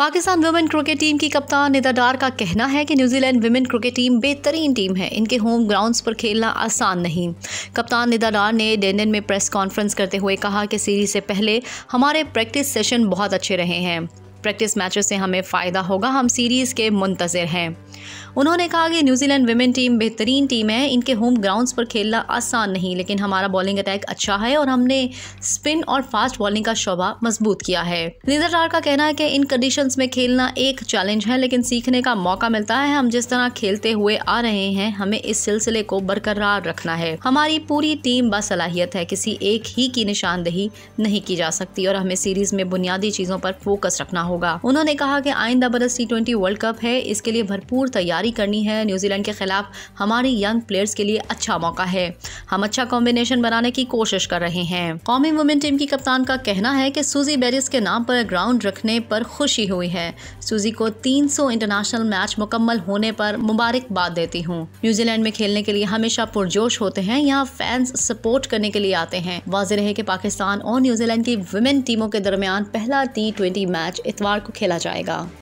Pakistan women cricket team की कप्तान निदा डार का कहना है कि न्यूजीलैंड वुमेन क्रिकेट टीम बेहतरीन टीम है इनके होम ग्राउंड्स पर खेलना आसान नहीं कप्तान निदा डार ने डेनन में प्रेस कॉन्फ्रेंस करते हुए कहा कि सीरीज से पहले हमारे प्रैक्टिस सेशन बहुत अच्छे रहे हैं प्रैक्टिस मैचों से हमें फ़ायदा होगा हम सीरीज़ के मुंतज़र हैं उन्होंने कहा कि न्यूजीलैंड वुमेन टीम बेहतरीन टीम है इनके होम ग्राउंड्स पर खेलना आसान नहीं लेकिन हमारा बॉलिंग अटैक अच्छा है और हमने स्पिन और फास्ट बॉलिंग का शोभा मजबूत किया है निजरदार का कहना है कि इन कंडीशन में खेलना एक चैलेंज है लेकिन सीखने का मौका मिलता है हम जिस तरह खेलते हुए आ रहे हैं हमें इस सिलसिले को बरकरार रखना है हमारी पूरी टीम बसलाहियत है किसी एक ही की निशानदेही नहीं की जा सकती और हमें सीरीज में बुनियादी चीजों पर फोकस रखना होगा उन्होंने कहा कि आइंदा बरस टी वर्ल्ड कप है इसके लिए भरपूर तैयारी करनी है न्यूजीलैंड के ख़िलाफ़ हमारे यंग प्लेयर्स के लिए अच्छा मौका है हम अच्छा कॉम्बिनेशन बनाने की कोशिश कर रहे हैं कौमी वुमेन टीम की कप्तान का कहना है कि सूजी बेरिस के नाम पर ग्राउंड रखने पर खुशी हुई है सूजी को 300 इंटरनेशनल मैच मुकम्मल होने पर मुबारकबाद देती हूँ न्यूजीलैंड में खेलने के लिए हमेशा पुरजोश होते हैं यहाँ फैंस सपोर्ट करने के लिए आते हैं वाजे रहे की पाकिस्तान और न्यूजीलैंड की वुमेन टीमों के दरमियान पहला टी मैच इतवार को खेला जाएगा